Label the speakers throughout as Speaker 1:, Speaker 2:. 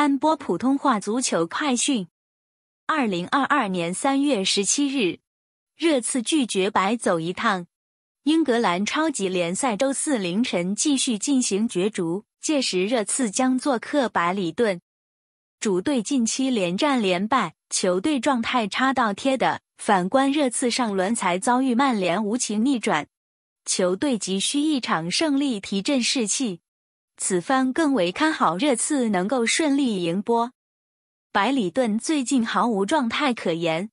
Speaker 1: 安播普通话足球快讯：二零二二年三月十七日，热刺拒绝白走一趟。英格兰超级联赛周四凌晨继续进行角逐，届时热刺将做客白里顿。主队近期连战连败，球队状态差到贴的。反观热刺，上轮才遭遇曼联无情逆转，球队急需一场胜利提振士气。此番更为看好热刺能够顺利赢波。百里盾最近毫无状态可言，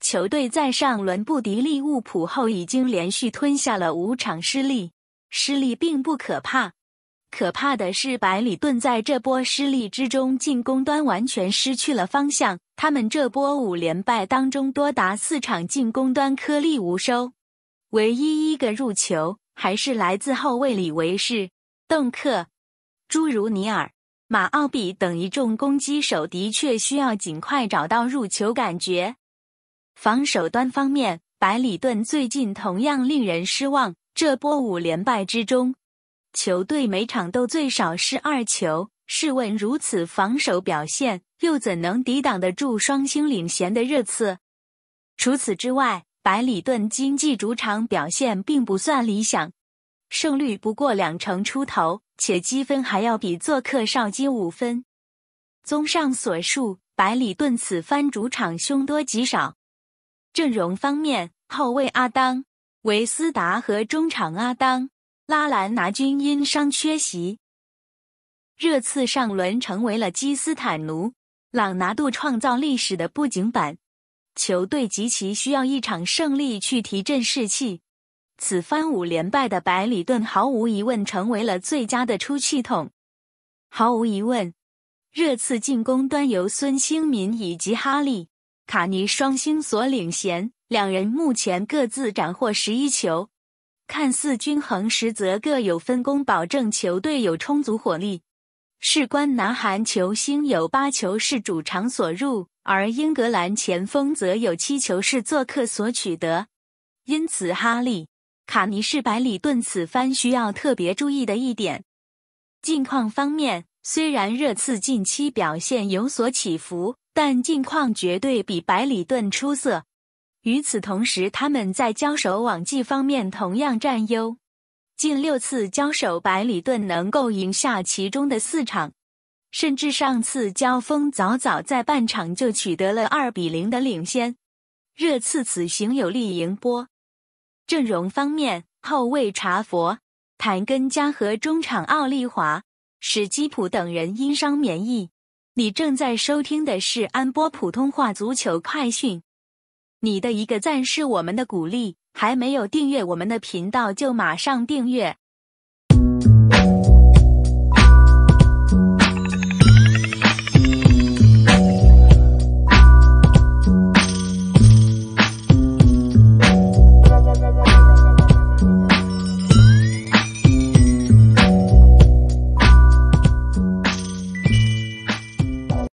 Speaker 1: 球队在上轮不敌利物浦后，已经连续吞下了五场失利。失利并不可怕，可怕的是百里盾在这波失利之中，进攻端完全失去了方向。他们这波五连败当中，多达四场进攻端颗粒无收，唯一一个入球还是来自后卫里维士、邓克。诸如尼尔、马奥比等一众攻击手的确需要尽快找到入球感觉。防守端方面，百里顿最近同样令人失望。这波五连败之中，球队每场都最少是二球。试问，如此防守表现，又怎能抵挡得住双星领衔的热刺？除此之外，百里顿经济主场表现并不算理想。胜率不过两成出头，且积分还要比做客少积五分。综上所述，百里顿此番主场凶多吉少。阵容方面，后卫阿当、维斯达和中场阿当、拉兰拿均因伤缺席。热刺上轮成为了基斯坦奴·朗拿度创造历史的布景板，球队极其需要一场胜利去提振士气。此番五连败的百里盾毫无疑问成为了最佳的出气筒。毫无疑问，热刺进攻端由孙兴民以及哈利·卡尼双星所领衔，两人目前各自斩获十一球，看似均衡，实则各有分工，保证球队有充足火力。事关南韩球星有八球是主场所入，而英格兰前锋则有七球是做客所取得，因此哈利。卡尼是百里顿此番需要特别注意的一点。近况方面，虽然热刺近期表现有所起伏，但近况绝对比百里顿出色。与此同时，他们在交手往绩方面同样占优。近六次交手，百里顿能够赢下其中的四场，甚至上次交锋早早在半场就取得了二比零的领先。热刺此行有利赢波。阵容方面，后卫查佛、谭根加和中场奥利华、史基普等人因伤免疫。你正在收听的是安波普通话足球快讯。你的一个赞是我们的鼓励，还没有订阅我们的频道就马上订阅。